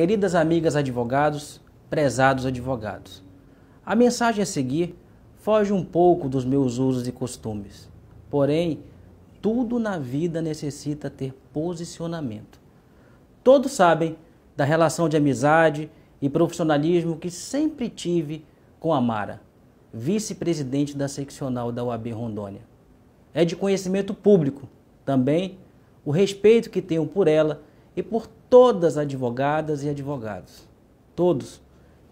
Queridas amigas advogados, prezados advogados, a mensagem a seguir foge um pouco dos meus usos e costumes. Porém, tudo na vida necessita ter posicionamento. Todos sabem da relação de amizade e profissionalismo que sempre tive com a Mara, vice-presidente da seccional da UAB Rondônia. É de conhecimento público também o respeito que tenho por ela e por todas advogadas e advogados, todos,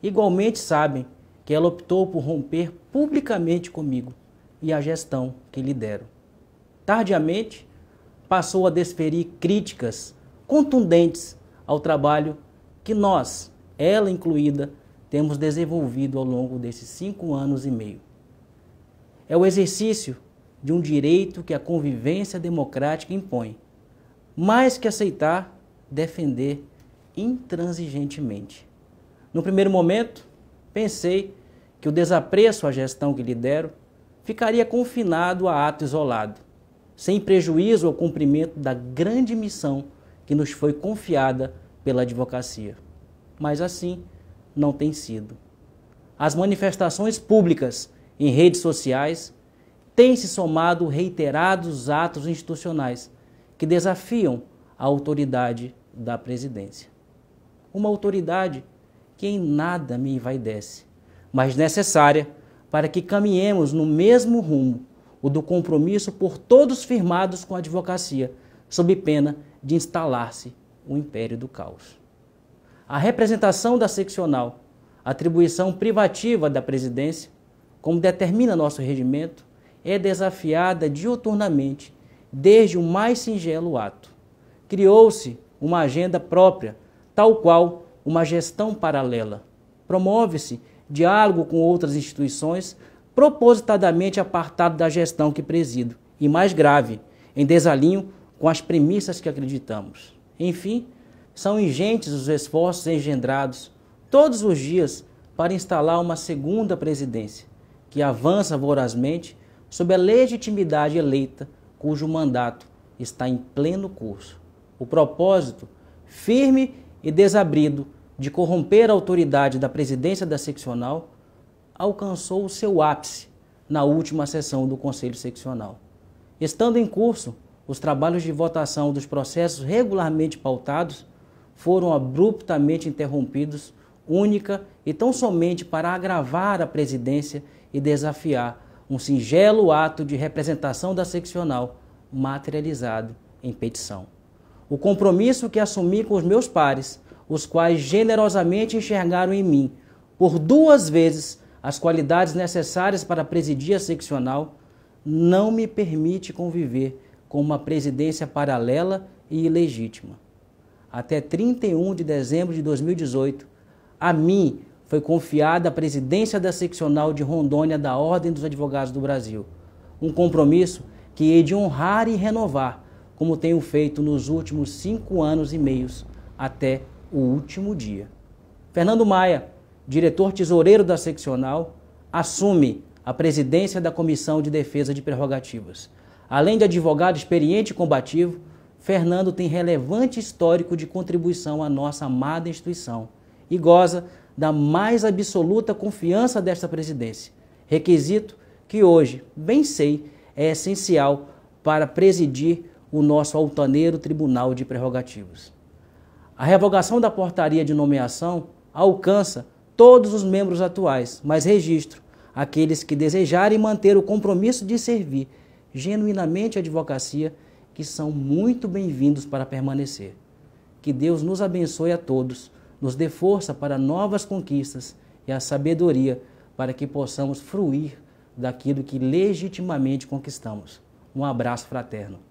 igualmente sabem que ela optou por romper publicamente comigo e a gestão que lidero. Tardiamente, passou a desferir críticas contundentes ao trabalho que nós, ela incluída, temos desenvolvido ao longo desses cinco anos e meio. É o exercício de um direito que a convivência democrática impõe, mais que aceitar defender intransigentemente. No primeiro momento, pensei que o desapreço à gestão que lidero ficaria confinado a ato isolado, sem prejuízo ao cumprimento da grande missão que nos foi confiada pela advocacia. Mas assim não tem sido. As manifestações públicas em redes sociais têm se somado reiterados atos institucionais que desafiam a autoridade da presidência. Uma autoridade que em nada me envaidece, mas necessária para que caminhemos no mesmo rumo, o do compromisso por todos firmados com a advocacia, sob pena de instalar-se o império do caos. A representação da seccional, atribuição privativa da presidência, como determina nosso regimento, é desafiada diuturnamente desde o mais singelo ato. Criou-se uma agenda própria, tal qual uma gestão paralela. Promove-se diálogo com outras instituições, propositadamente apartado da gestão que presido, e mais grave, em desalinho com as premissas que acreditamos. Enfim, são ingentes os esforços engendrados todos os dias para instalar uma segunda presidência, que avança vorazmente sob a legitimidade eleita, cujo mandato está em pleno curso o propósito firme e desabrido de corromper a autoridade da presidência da seccional, alcançou o seu ápice na última sessão do Conselho Seccional. Estando em curso, os trabalhos de votação dos processos regularmente pautados foram abruptamente interrompidos, única e tão somente para agravar a presidência e desafiar um singelo ato de representação da seccional materializado em petição o compromisso que assumi com os meus pares, os quais generosamente enxergaram em mim, por duas vezes, as qualidades necessárias para presidir a seccional, não me permite conviver com uma presidência paralela e ilegítima. Até 31 de dezembro de 2018, a mim foi confiada a presidência da seccional de Rondônia da Ordem dos Advogados do Brasil, um compromisso que hei de honrar e renovar como tenho feito nos últimos cinco anos e meios até o último dia. Fernando Maia, diretor tesoureiro da seccional, assume a presidência da Comissão de Defesa de Prerrogativas. Além de advogado experiente e combativo, Fernando tem relevante histórico de contribuição à nossa amada instituição e goza da mais absoluta confiança desta presidência, requisito que hoje, bem sei, é essencial para presidir o nosso altaneiro Tribunal de Prerrogativas. A revogação da portaria de nomeação alcança todos os membros atuais, mas registro aqueles que desejarem manter o compromisso de servir genuinamente a advocacia, que são muito bem-vindos para permanecer. Que Deus nos abençoe a todos, nos dê força para novas conquistas e a sabedoria para que possamos fruir daquilo que legitimamente conquistamos. Um abraço fraterno.